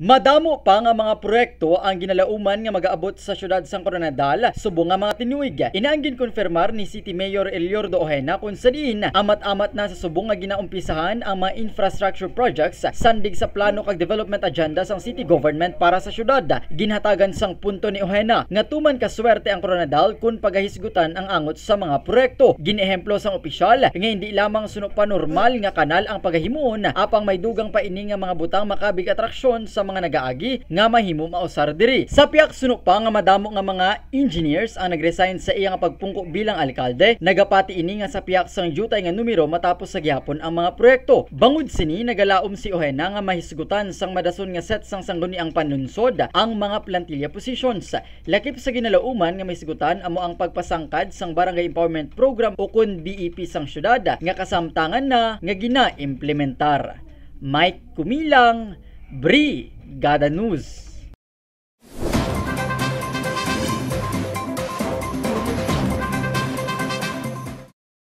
Madamo pa nga mga proyekto ang ginalauman nga magaabot sa siyudad sang Coronadal, subo nga mga tinuig. Inaanggin konfirmar ni City Mayor Eliordo Ojena kung sa diin amat-amat na sa subo nga ginaumpisahan ang mga infrastructure projects sandig sa plano kag development agenda sang city government para sa siyudad. Ginhatagan sang punto ni Ojena nga tuman ka swerte ang Coronadal kung pagahisgutan ang angot sa mga proyekto. Ginehemplo sang opisyal nga hindi lamang suno pa normal nga kanal ang paghimuon apang may dugang pa ini nga mga butang makabig atraksyon sa mga nagaagi nga mahimo mausar diri. Sa piyak suno pa nga madamo nga mga engineers ang nagresign sa iya nga pagpungko bilang alkalde, nagapati ini nga sa piyak sang jutay nga numero matapos sa gyapon ang mga proyekto. Bangod sini nagalaom si Ohena nga mahisgutan sang madason nga set sang sangguni ang panunsod ang mga plantilla positions. Lakip sa ginalauman nga mahisgutan amo ang pagpasangkad sang barangay empowerment program o kun BEP sang syudad nga kasamtangan na nga gina-implementar. Mike Kumilang, BRI Gada Garanus